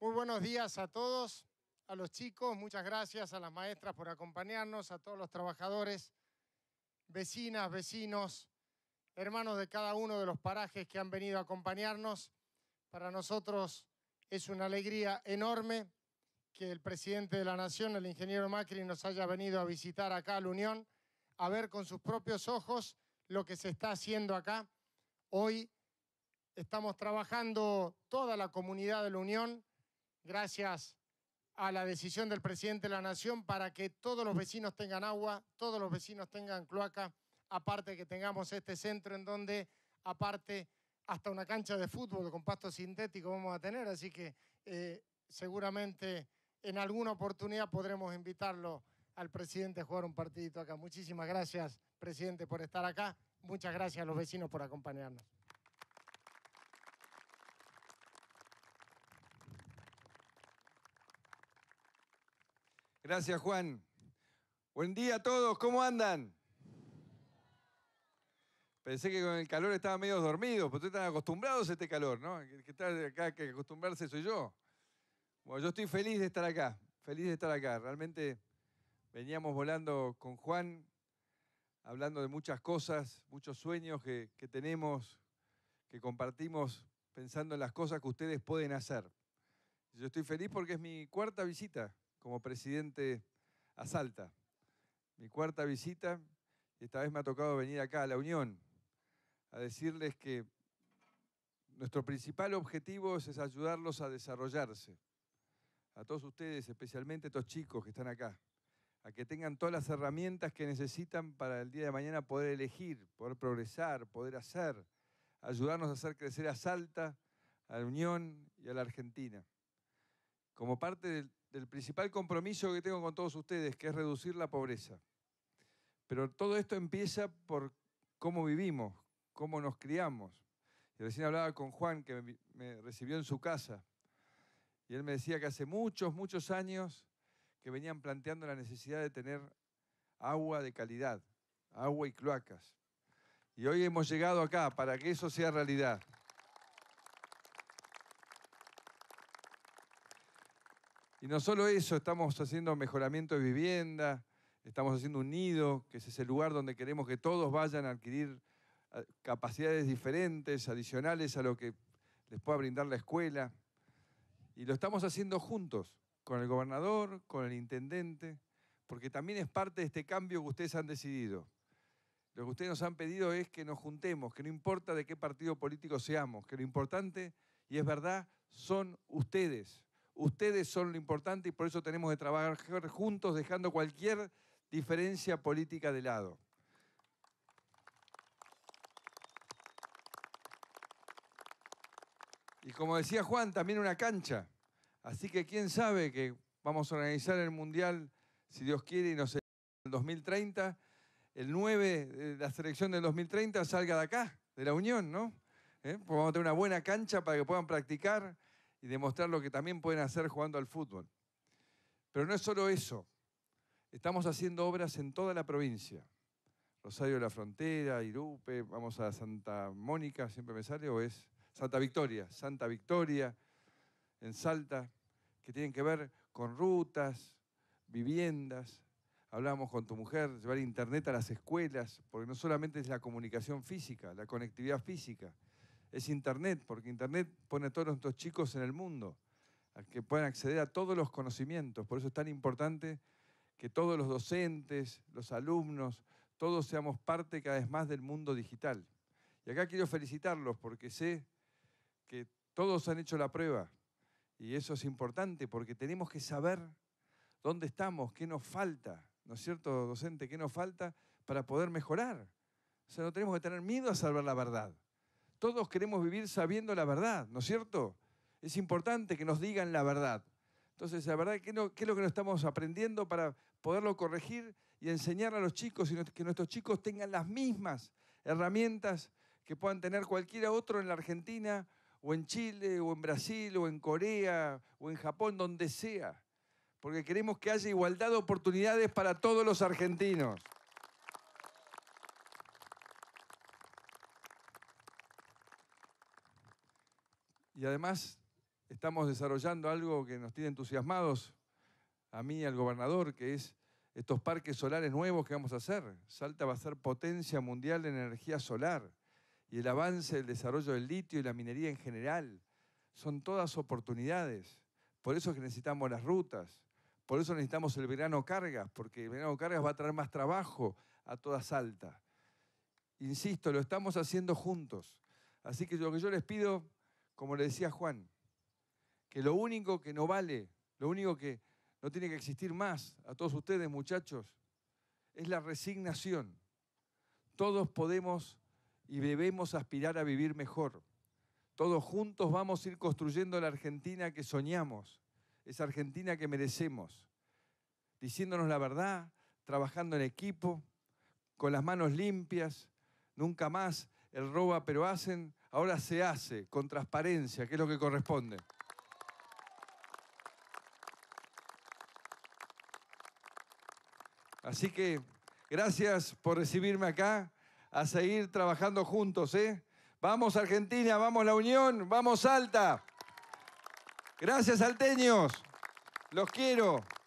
Muy buenos días a todos, a los chicos, muchas gracias a las maestras por acompañarnos, a todos los trabajadores, vecinas, vecinos, hermanos de cada uno de los parajes que han venido a acompañarnos. Para nosotros es una alegría enorme que el presidente de la Nación, el ingeniero Macri, nos haya venido a visitar acá a la Unión, a ver con sus propios ojos lo que se está haciendo acá. Hoy estamos trabajando toda la comunidad de la Unión gracias a la decisión del presidente de la Nación para que todos los vecinos tengan agua, todos los vecinos tengan cloaca, aparte que tengamos este centro en donde, aparte, hasta una cancha de fútbol con pasto sintético vamos a tener, así que eh, seguramente en alguna oportunidad podremos invitarlo al presidente a jugar un partidito acá. Muchísimas gracias, presidente, por estar acá. Muchas gracias a los vecinos por acompañarnos. Gracias, Juan. Buen día a todos, ¿cómo andan? Pensé que con el calor estaba medio dormidos, ustedes están acostumbrados a este calor, ¿no? que de acá, que acostumbrarse soy yo. Bueno, yo estoy feliz de estar acá, feliz de estar acá. Realmente veníamos volando con Juan, hablando de muchas cosas, muchos sueños que, que tenemos, que compartimos, pensando en las cosas que ustedes pueden hacer. Yo estoy feliz porque es mi cuarta visita como presidente a Salta. Mi cuarta visita, y esta vez me ha tocado venir acá a La Unión, a decirles que nuestro principal objetivo es ayudarlos a desarrollarse. A todos ustedes, especialmente a estos chicos que están acá, a que tengan todas las herramientas que necesitan para el día de mañana poder elegir, poder progresar, poder hacer, ayudarnos a hacer crecer a Salta, a la Unión y a la Argentina. Como parte del, del principal compromiso que tengo con todos ustedes, que es reducir la pobreza. Pero todo esto empieza por cómo vivimos, cómo nos criamos. Y recién hablaba con Juan, que me, me recibió en su casa, y él me decía que hace muchos, muchos años que venían planteando la necesidad de tener agua de calidad, agua y cloacas. Y hoy hemos llegado acá para que eso sea realidad. Y no solo eso, estamos haciendo mejoramiento de vivienda, estamos haciendo un nido, que es ese lugar donde queremos que todos vayan a adquirir capacidades diferentes, adicionales a lo que les pueda brindar la escuela. Y lo estamos haciendo juntos, con el gobernador, con el intendente, porque también es parte de este cambio que ustedes han decidido. Lo que ustedes nos han pedido es que nos juntemos, que no importa de qué partido político seamos, que lo importante, y es verdad, son ustedes Ustedes son lo importante y por eso tenemos que trabajar juntos dejando cualquier diferencia política de lado. Y como decía Juan, también una cancha. Así que quién sabe que vamos a organizar el Mundial, si Dios quiere, y nos en el 2030, el 9 de la selección del 2030 salga de acá, de la Unión, ¿no? ¿Eh? Pues vamos a tener una buena cancha para que puedan practicar y demostrar lo que también pueden hacer jugando al fútbol. Pero no es solo eso. Estamos haciendo obras en toda la provincia. Rosario de la Frontera, Irupe, vamos a Santa Mónica, siempre me sale, o es Santa Victoria, Santa Victoria, en Salta, que tienen que ver con rutas, viviendas. Hablamos con tu mujer, llevar internet a las escuelas, porque no solamente es la comunicación física, la conectividad física, es Internet, porque Internet pone a todos nuestros chicos en el mundo, a que puedan acceder a todos los conocimientos. Por eso es tan importante que todos los docentes, los alumnos, todos seamos parte cada vez más del mundo digital. Y acá quiero felicitarlos porque sé que todos han hecho la prueba y eso es importante porque tenemos que saber dónde estamos, qué nos falta, ¿no es cierto, docente? ¿Qué nos falta para poder mejorar? O sea, no tenemos que tener miedo a salvar la verdad. Todos queremos vivir sabiendo la verdad, ¿no es cierto? Es importante que nos digan la verdad. Entonces, la verdad, ¿qué, es lo que nos estamos aprendiendo para poderlo corregir y enseñar a los chicos y que nuestros chicos tengan las mismas herramientas que puedan tener cualquiera otro en la Argentina o en Chile o en Brasil o en Corea o en Japón, donde sea? Porque queremos que haya igualdad de oportunidades para todos los argentinos. Y además estamos desarrollando algo que nos tiene entusiasmados, a mí y al gobernador, que es estos parques solares nuevos que vamos a hacer. Salta va a ser potencia mundial en energía solar y el avance del desarrollo del litio y la minería en general. Son todas oportunidades. Por eso es que necesitamos las rutas. Por eso necesitamos el verano cargas, porque el verano cargas va a traer más trabajo a toda Salta. Insisto, lo estamos haciendo juntos. Así que lo que yo les pido como le decía Juan, que lo único que no vale, lo único que no tiene que existir más a todos ustedes, muchachos, es la resignación. Todos podemos y debemos aspirar a vivir mejor. Todos juntos vamos a ir construyendo la Argentina que soñamos, esa Argentina que merecemos, diciéndonos la verdad, trabajando en equipo, con las manos limpias, nunca más el roba pero hacen, ahora se hace con transparencia, que es lo que corresponde. Así que gracias por recibirme acá, a seguir trabajando juntos, ¿eh? Vamos Argentina, vamos la Unión, vamos Alta. Gracias salteños, los quiero.